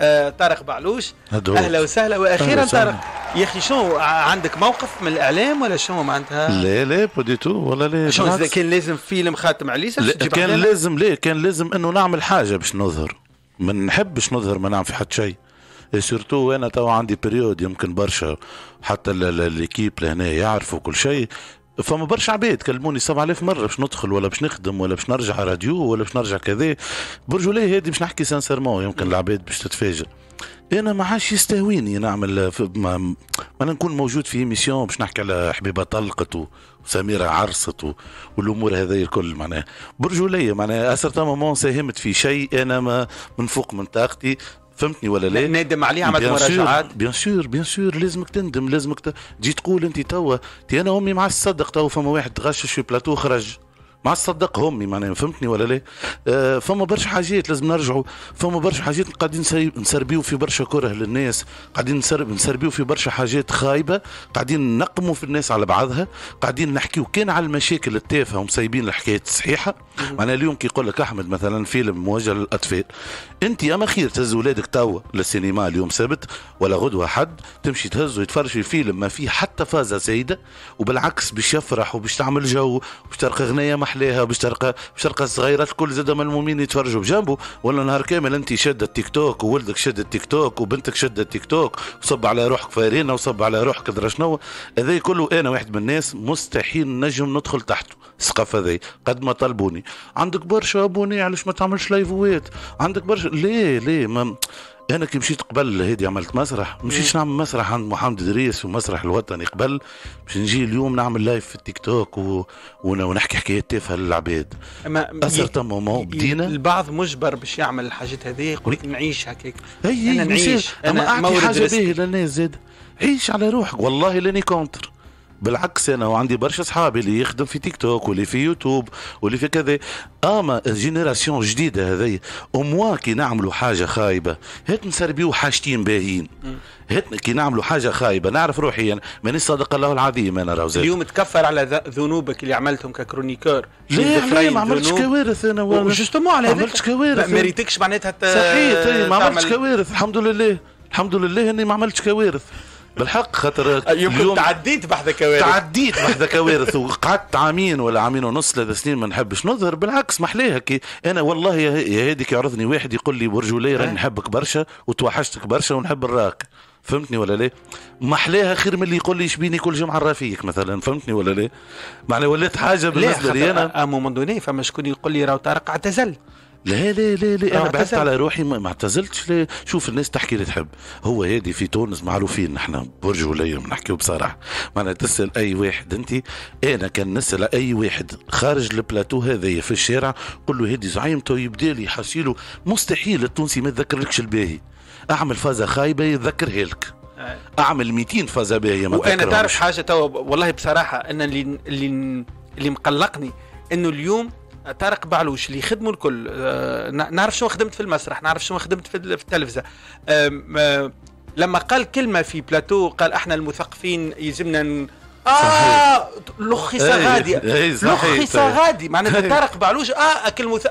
آه، طارق بعلوش اهلا وسهلا واخيرا طارق يا اخي شنو عندك موقف من الاعلام ولا شنو معناتها؟ لا لا بو دي تو ولا لا شنو اذا كان لازم فيلم خاتم لا كان لازم لا كان لازم انه نعمل حاجه باش نظهر ما نحبش نظهر ما نعمل في حد شيء سورتو انا تو عندي بريود يمكن برشا حتى ليكيب لهنا يعرفوا كل شيء فما برشا عباد كلموني 7000 مره باش ندخل ولا باش نخدم ولا باش نرجع راديو ولا باش نرجع كذا برجوليه هذه باش نحكي سانسيرمون يمكن العباد باش تتفاجئ انا ما عادش يستهويني نعمل ما انا نكون موجود في ميسيون باش نحكي على حبيبه طلقت وسميره عرست والامور هذي الكل معناها برجوليه معناها اسرت مومون ساهمت في شيء انا ما من فوق من طاقتي فهمتني ولا لا نادم عليها عملت مراجعات بيان سور بيان سور لازمك تندم لازمك تجي تقول انت توا انا امي مع الصدق توا فما واحد تغشش في بلاتو خرج ما تصدق همي معناها فهمتني ولا لا آه فما برشا حاجات لازم نرجعوا فما برشا حاجات قاعدين نسربيو في برشا كره للناس قاعدين نسربيو في برشا حاجات خايبه قاعدين نقموا في الناس على بعضها قاعدين نحكيو كان على المشاكل التافهه ومسيبين الحكايات الصحيحه معناها اليوم كي يقول لك احمد مثلا فيلم موجه للاطفال انت اما خير تهز ولادك توا للسينما اليوم سبت ولا غدوه حد تمشي تهزه يتفرج في فيلم ما فيه حتى فازه زايده، وبالعكس باش يفرح وباش تعمل جو وباش تلقى غنية محليها بشرقه بشرقه صغيره الصغيرات الكل زاد ملمومين يتفرجوا بجنبه ولا نهار كامل انت شاده التيك توك وولدك شاده التيك توك وبنتك شاده التيك توك وصب على روحك فارينا وصب على روحك درا شنو هذا كله انا واحد من الناس مستحيل نجم ندخل تحته السقف هذا قد ما طلبوني عندك برشا ابوني علاش ما تعملش لايفوات عندك برشا ليه ليه ما انا كي مشيت قبل هادي عملت مسرح مشيت نعمل مسرح عند محمد دريس ومسرح الوطني قبل باش نجي اليوم نعمل لايف في التيك توك و... ونحكي حكايات تافهه للعباد اما اثر ي... مومون بدينا البعض مجبر باش يعمل الحاجات هذه لك نعيش هكاك انا نعيش اما اعطي حاجه باهيه للناس زاد عيش على روحك والله لاني كونتر بالعكس انا وعندي برشا اصحابي اللي يخدم في تيك توك واللي في يوتيوب واللي في كذا اما الجينيراسيون جديده هذي اموا كي نعملوا حاجه خايبه هات نسربيو حاجتين باهيين هات كي نعملوا حاجه خايبه نعرف روحي انا مانيش صدق الله العظيم انا راهو اليوم تكفر على ذنوبك اللي عملتهم ككرونيكور لا ما عملتش كوارث انا جوستومون على ما عملتش كوارث ما ريتكش معناتها صحيح طيب، ما عملتش كوارث الحمد لله الحمد لله اني ما عملتش كوارث بالحق خاطر يمكن تعديت بحذا كوارث تعديت بحذا كوارث وقعدت عامين ولا عامين ونص ثلاث سنين ما نحبش نظهر بالعكس محلاه كي انا والله يا هاديك يعرضني واحد يقول لي برجولي راني أه. نحبك برشا وتوحشتك برشا ونحب نراك فهمتني ولا لا محلاها خير من اللي يقول لي شبيني كل جمعه رافيك مثلا فهمتني ولا لا معناها ولات حاجه بالنسبه لي انا امو من دوني فما شكون يقول لي راهو طارق اعتزل لا لا لا, لا. انا بعدت على روحي ما اعتزلتش شوف الناس تحكي اللي تحب هو هادي في تونس معروفين نحن برج وليم نحكيو بصراحه معناها تسال اي واحد انت انا كان نسال اي واحد خارج البلاتو هذايا في الشارع قول له هادي زعيم تو يبدا لي حاسيله مستحيل التونسي ما يتذكرلكش الباهي اعمل فازه خايبه يتذكرها لك اعمل 200 فازه باهيه وانا تعرف حاجه تو والله بصراحه انا اللي اللي اللي مقلقني انه اليوم طارق بعلوش اللي يخدموا الكل آه، نعرف شنو خدمت في المسرح نعرف شنو خدمت في التلفزه لما قال كلمه في بلاتو قال احنا المثقفين يلزمنا اه لخص غادي لخص غادي معناتها إيه. طارق بعلوش اه المث...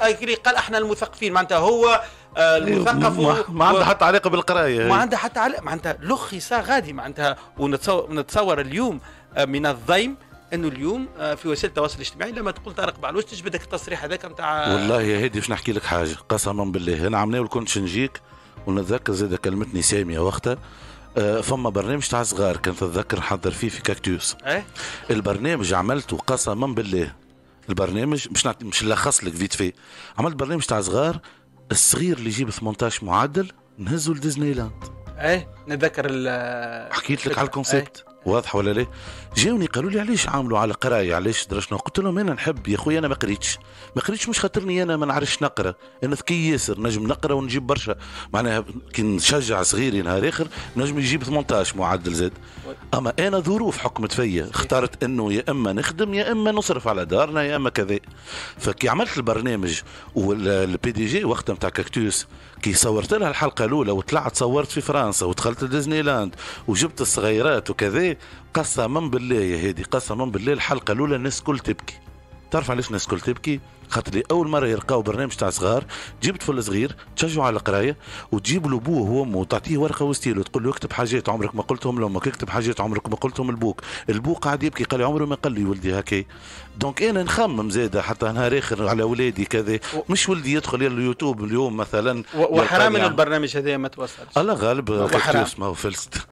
قال احنا المثقفين معناتها هو آه، المثقف ما, و... ما عنده حتى علاقه بالقرايه ما عنده حتى علاقه معناتها لخص غادي معناتها ونتصور نتصور اليوم آه، من الضيم انه اليوم آه، في وسائل التواصل الاجتماعي لما تقول طارق بعلوش تجبدك التصريح هذاك نتاع والله يا هادي باش نحكي لك حاجه قسما بالله انا عم ناول كنت نجيك ونتذكر زاد كلمتني ساميه وقتها آه، فما برنامج تاع صغار كنت اتذكر نحضر فيه في كاكتوس أه؟ البرنامج عملته قسما بالله البرنامج مش نعت... مش نلخص لك فيت في عملت برنامج تاع صغار الصغير اللي يجيب 18 معدل نهزه لديزني لاند ايه نتذكر ال حكيت لك على الكونسيبت إيه؟ واضحه ولا لا جاوني قالوا لي علاش عاملوا على قرايه علاش درشنا قلت لهم انا نحب يا خويا انا ما قريتش ما قريتش مش خاطرني انا ما نعرفش نقرا انا ذكي ياسر نجم نقرا ونجيب برشا معناها كي نشجع صغيري نهار اخر نجم يجيب 18 معدل زاد اما انا ظروف حكمت فيا اخترت انه يا اما نخدم يا اما نصرف على دارنا يا اما كذا فكي عملت البرنامج والبي دي جي وقتها نتاع كاكتوس كي صورت لها الحلقه الاولى وطلعت صورت في فرنسا ودخلت لديزني لاند وجبت الصغيرات وكذا قسما بالله يا هادي قسما بالله الحلقه الاولى الناس الكل تبكي تعرف علاش الناس الكل تبكي خاطر لي اول مره يلقاو برنامج تاع صغار تجيب طفل صغير تشجعه على القرايه وتجيب له بوه وامه وتعطيه ورقه وستيلو تقول له اكتب حاجات عمرك ما قلتهم لامك اكتب حاجات عمرك ما قلتهم لبوك البو قاعد يبكي قال عمره ما قال لي ولدي هكا دونك انا نخمم زاده حتى نهار اخر على اولادي كذا مش ولدي يدخل اليوتيوب اليوم مثلا وحرام البرنامج هذا ما توصلش الله غالب وحرام هو فلست